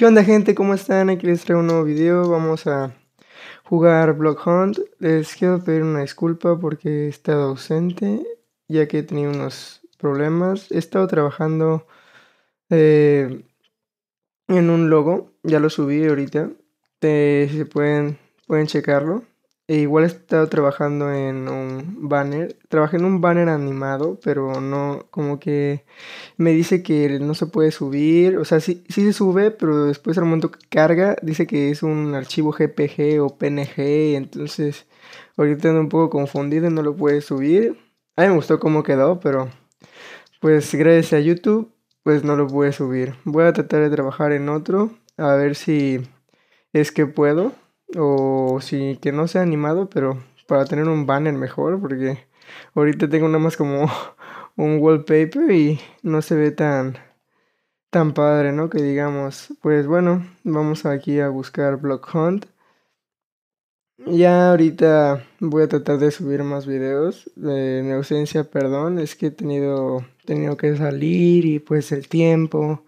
¿Qué onda gente? ¿Cómo están? Aquí les traigo un nuevo video. Vamos a jugar Block Hunt. Les quiero pedir una disculpa porque he estado ausente, ya que he tenido unos problemas. He estado trabajando eh, en un logo, ya lo subí ahorita. si pueden, pueden checarlo. E igual he estado trabajando en un banner. Trabajé en un banner animado, pero no, como que me dice que no se puede subir. O sea, sí, se sube, pero después al momento que carga, dice que es un archivo GPG o PNG. Entonces, ahorita ando un poco confundido y no lo puede subir. A mí me gustó cómo quedó, pero pues gracias a YouTube, pues no lo pude subir. Voy a tratar de trabajar en otro, a ver si es que puedo o si que no sea animado, pero para tener un banner mejor, porque ahorita tengo nada más como un wallpaper y no se ve tan, tan padre, ¿no? Que digamos, pues bueno, vamos aquí a buscar Block Hunt. Ya ahorita voy a tratar de subir más videos. De mi ausencia, perdón, es que he tenido, tenido que salir y pues el tiempo.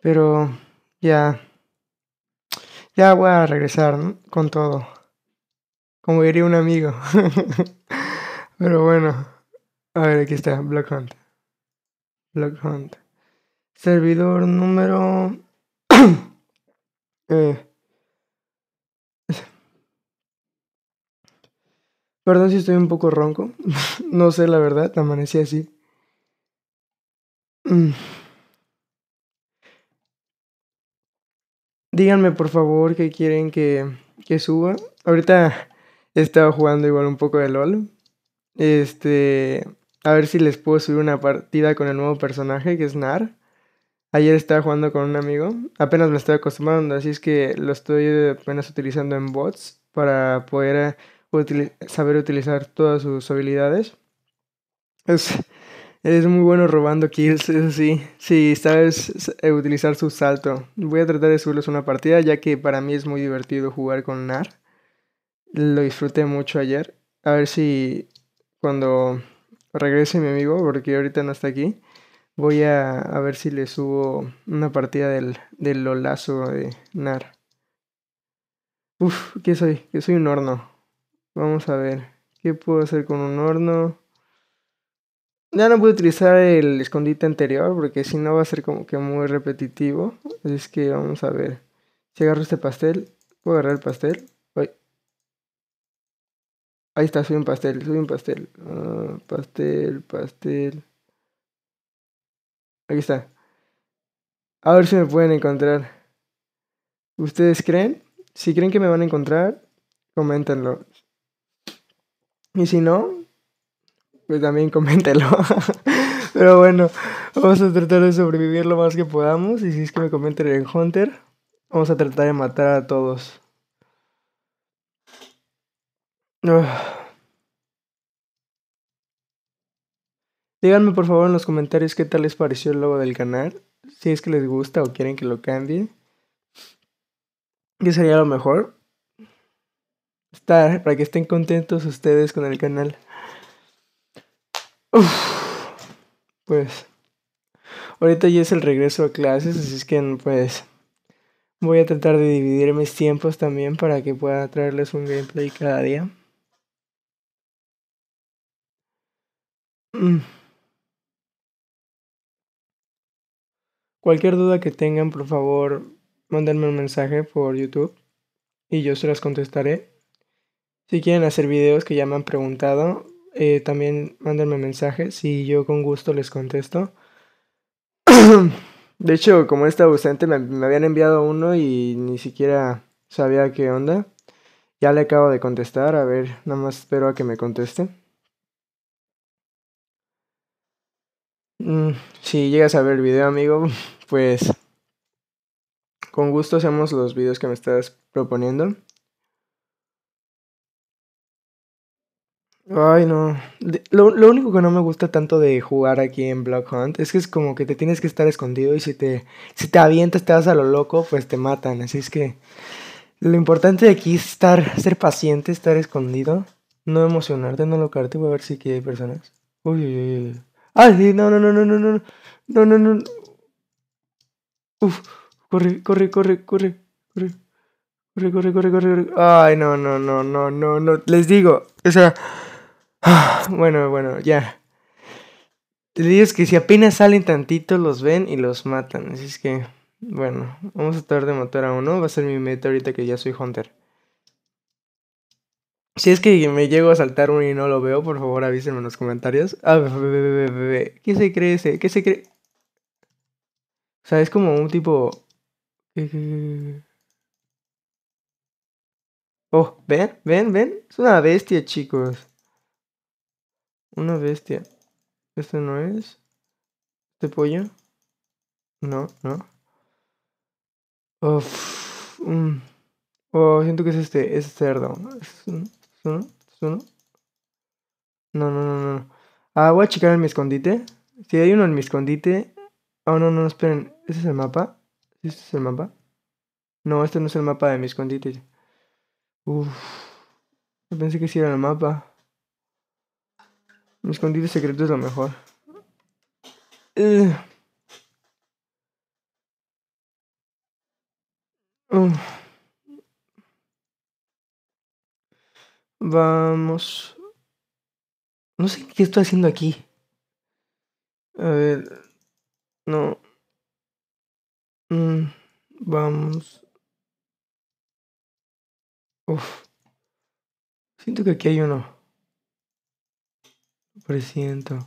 Pero ya ya voy a regresar ¿no? con todo. Como diría un amigo. Pero bueno. A ver, aquí está. Black Hunt. Black Hunt. Servidor número... eh. Perdón si estoy un poco ronco. no sé, la verdad. Amanecí así. Mm. díganme por favor qué quieren que, que suba. Ahorita estaba jugando igual un poco de LOL. Este, a ver si les puedo subir una partida con el nuevo personaje que es Nar. Ayer estaba jugando con un amigo, apenas me estoy acostumbrando, así es que lo estoy apenas utilizando en bots para poder eh, saber utilizar todas sus habilidades. Es, es muy bueno robando kills, eso sí. Si sabes eh, utilizar su salto. Voy a tratar de subirles una partida, ya que para mí es muy divertido jugar con NAR. Lo disfruté mucho ayer. A ver si cuando regrese mi amigo, porque ahorita no está aquí, voy a, ver si le subo una partida del, del Lolazo de NAR. Uf, ¿qué soy? Que soy un horno. Vamos a ver. ¿Qué puedo hacer con un horno? Ya no voy a utilizar el escondite anterior porque si no va a ser como que muy repetitivo. Es que vamos a ver. Si agarro este pastel, puedo agarrar el pastel. Ahí está, soy un pastel, soy un pastel. Ah, pastel, pastel. Aquí está. A ver si me pueden encontrar. ¿Ustedes creen? Si creen que me van a encontrar, coméntenlo. Y si no, pues también coméntelo. Pero bueno, vamos a tratar de sobrevivir lo más que podamos. Y si es que me comentan en Hunter, vamos a tratar de matar a todos. Díganme por favor en los comentarios qué tal les pareció el logo del canal. Si es que les gusta o quieren que lo cambie. Que sería lo mejor. Estar, para que estén contentos ustedes con el canal pues ahorita ya es el regreso a clases, así es que pues voy a tratar de dividir mis tiempos también para que pueda traerles un gameplay cada día. Mm. Cualquier duda que tengan, por favor, mándenme un mensaje por YouTube y yo se las contestaré. Si quieren hacer videos que ya me han preguntado, eh, también mándenme mensajes y yo con gusto les contesto. de hecho, como está ausente, me, habían enviado uno y ni siquiera sabía qué onda. Ya le acabo de contestar, a ver, nada más espero a que me conteste. Mm, si llegas a ver el video, amigo, pues con gusto hacemos los videos que me estás proponiendo. Ay, no. lo, único que no me gusta tanto de jugar aquí en Black Hunt es que es como que te tienes que estar escondido y si te, si te avientas, te vas a lo loco, pues te matan. Así es que lo importante aquí es estar, ser paciente, estar escondido, no emocionarte, no locarte. Voy a ver si aquí hay personas. Uy, uy, uy. uy. Ay, no, no, no, no, no, no, no, no, no. Uf, corre, corre, corre, corre, corre. Corre, corre, corre, corre, corre. Ay, no, no, no, no, no, no. Les digo, o sea, Ah, bueno, bueno, ya. Te digo es que si apenas salen tantitos los ven y los matan. Así es que, bueno, vamos a tratar de matar a uno. Va a ser mi meta ahorita que ya soy Hunter. Si es que me llego a saltar uno y no lo veo, por favor avísenme en los comentarios. Ah, ¿Qué se cree ese? ¿Qué se cree? O sea, es como un tipo... Eh, eh, eh, oh, ven, ven, ven. Es una bestia, chicos. Una bestia. ¿Este no es? ¿Este pollo? No, no. Mm. Oh, siento que es este. Es cerdo. ¿Es uno? ¿Es uno? No, no, no, no. Ah, voy a checar en mi escondite. Si hay uno en mi escondite. Oh, no, no, esperen. ¿Ese es el mapa? ¿Este es el mapa? No, este no es el mapa de mi escondite. Uf. Pensé que sí era el mapa. Un escondite secreto es lo mejor. Eh. Vamos. No sé qué estoy haciendo aquí. A ver. No. Mm, vamos. Uf. Siento que aquí hay uno. Presiento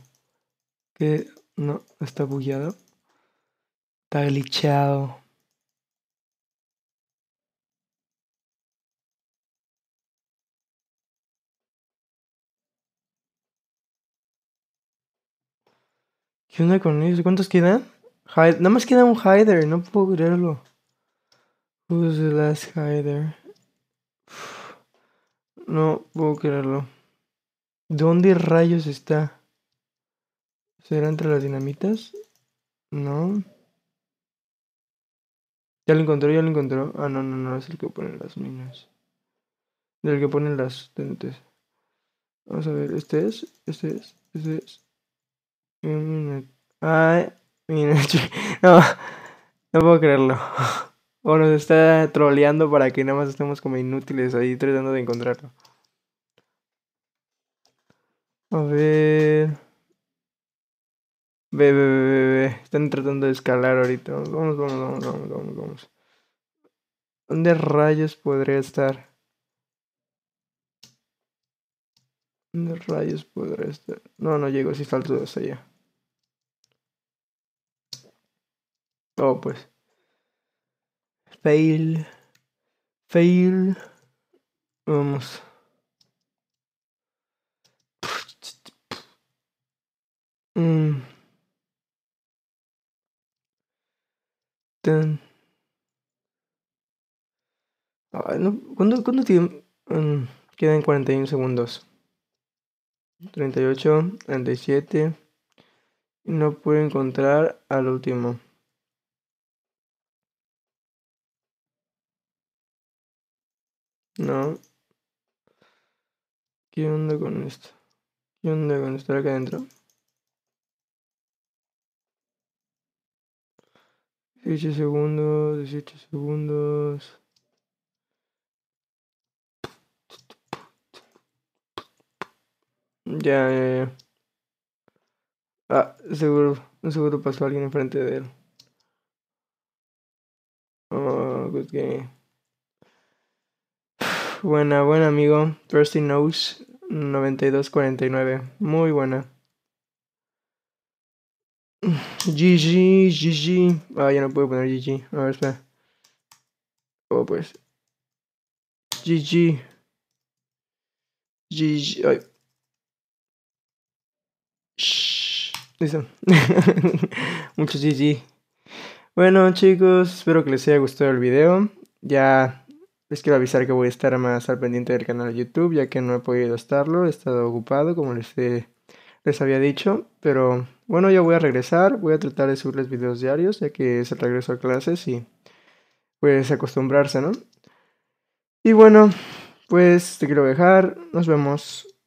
que no está bugueado. Está glitchado. ¿Qué onda con ellos? ¿Cuántos quedan? Nada más queda un Hider, no puedo creerlo. Who's the last Hider? No puedo creerlo. ¿Dónde rayos está? ¿Será entre las dinamitas? No. Ya lo encontró, ya lo encontró. Ah, no, no, no, es el que pone las minas. Del que pone las tentes. Vamos a ver, este es, este es, este es. Ay, mira, ah, no, no puedo creerlo. O nos está troleando para que nada más estemos como inútiles ahí tratando de encontrarlo. A ver. Ve, ve, ve, ve, Están tratando de escalar ahorita. Vamos, vamos, vamos, vamos, vamos, vamos. ¿Dónde rayos podría estar? ¿Dónde rayos podría estar? No, no llego, si sí falto allá. Oh, pues. Fail. Fail. Vamos. Mm. Ten. Ay, no. ¿Cuánto, cuánto tiempo? Mm, quedan 41 segundos. 38, 37. No puedo encontrar al último. No. ¿Qué onda con esto? ¿Qué onda con esto acá adentro? 18 segundos, 18 segundos. Ya, ya, ya. Ah, seguro, seguro pasó alguien enfrente de él. Oh, good game. Buena, buena amigo. Thirsty Nose 9249. Muy buena. GG, GG. Ah, ya no puedo poner GG. A ver, espera. Oh pues? GG. GG. Ay. Listo. Mucho GG. Bueno, chicos, espero que les haya gustado el video. Ya les quiero avisar que voy a estar más al pendiente del canal de YouTube, ya que no he podido estarlo. He estado ocupado, como les he les había dicho, pero bueno, ya voy a regresar, voy a tratar de subirles videos diarios, ya que es el regreso a clases y pues acostumbrarse, ¿no? Y bueno, pues te quiero dejar, nos vemos.